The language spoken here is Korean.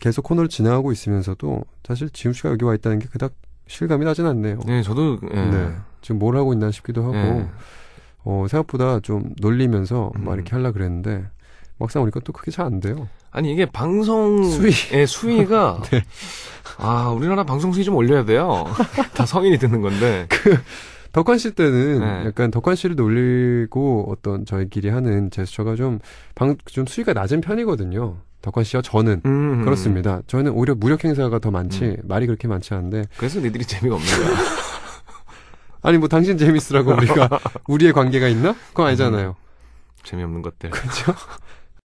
계속 코너를 진행하고 있으면서도 사실 지훈 씨가 여기 와 있다는 게 그닥 실감이 나진 않네요. 네, 저도 예. 네. 지금 뭘 하고 있나 싶기도 하고 예. 어, 생각보다 좀 놀리면서 음. 막 이렇게 하려 그랬는데 막상 우리가 또크게잘 안 돼요. 아니 이게 방송 수위, 예, 수위가 네. 아 우리나라 방송 수위 좀 올려야 돼요. 다 성인이 듣는 건데 그 덕환 씨 때는 네. 약간 덕환 씨를 놀리고 어떤 저희끼리 하는 제스처가 좀 방좀 좀 수위가 낮은 편이거든요. 덕화 씨요 저는 음음. 그렇습니다. 저희는 오히려 무력 행사가 더 많지 음. 말이 그렇게 많지 않은데 그래서 니들이 재미가 없는 거 아니 뭐 당신 재밌으라고 우리가 우리의 관계가 있나? 그건 아니잖아요. 음. 재미없는 것들. 그렇죠.